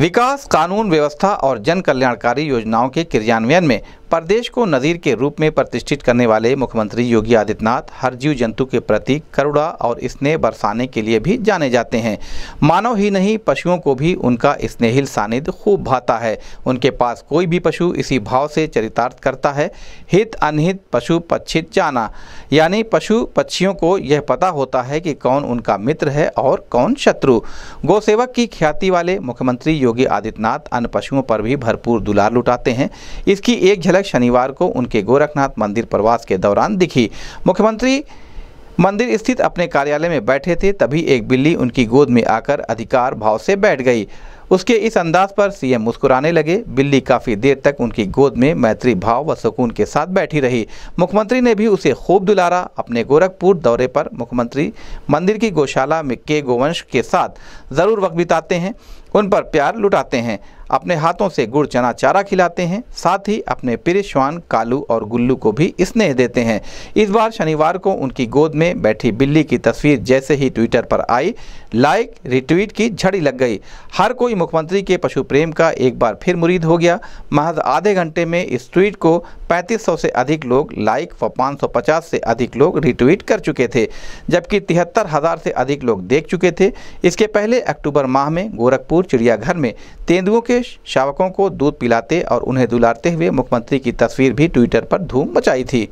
विकास कानून व्यवस्था और जन कल्याणकारी योजनाओं के क्रियान्वयन में प्रदेश को नज़ीर के रूप में प्रतिष्ठित करने वाले मुख्यमंत्री योगी आदित्यनाथ हर जीव जंतु के प्रति करुणा और स्नेह बरसाने के लिए भी जाने जाते हैं मानव ही नहीं पशुओं को भी उनका स्नेहिल सानिध्य खूब भाता है उनके पास कोई भी पशु इसी भाव से चरितार्थ करता है हित अनहित पशु पक्षित जाना यानी पशु पक्षियों को यह पता होता है कि कौन उनका मित्र है और कौन शत्रु गौसेवक की ख्याति वाले मुख्यमंत्री योगी आदित्यनाथ अन्य पशुओं पर भी भरपूर दुलार लुटाते हैं इसकी एक झलक झलक शनिवार को उनके गोरखनाथ मंदिर प्रवास के दौरान दिखी मुख्यमंत्री मंदिर स्थित अपने कार्यालय में बैठे थे तभी एक बिल्ली उनकी गोद में आकर अधिकार भाव से बैठ गई उसके इस अंदाज पर सीएम मुस्कुराने लगे बिल्ली काफ़ी देर तक उनकी गोद में मैत्री भाव व सुकून के साथ बैठी रही मुख्यमंत्री ने भी उसे खूब दुलारा अपने गोरखपुर दौरे पर मुख्यमंत्री मंदिर की गौशाला में के गोवंश के साथ ज़रूर वक्त बिताते हैं उन पर प्यार लुटाते हैं अपने हाथों से गुड़ चना चारा खिलाते हैं साथ ही अपने प्रिय श्वान कालू और गुल्लू को भी स्नेह देते हैं इस बार शनिवार को उनकी गोद में बैठी बिल्ली की तस्वीर जैसे ही ट्विटर पर आई लाइक रिट्वीट की झड़ी लग गई हर कोई मुख्यमंत्री के पशु प्रेम का एक बार फिर मुरीद हो गया महज आधे घंटे में इस ट्वीट को 3500 से अधिक लोग लाइक व 550 से अधिक लोग रिट्वीट कर चुके थे जबकि तिहत्तर हज़ार से अधिक लोग देख चुके थे इसके पहले अक्टूबर माह में गोरखपुर चिड़ियाघर में तेंदुओं के शावकों को दूध पिलाते और उन्हें दुलारते हुए मुख्यमंत्री की तस्वीर भी ट्विटर पर धूम मचाई थी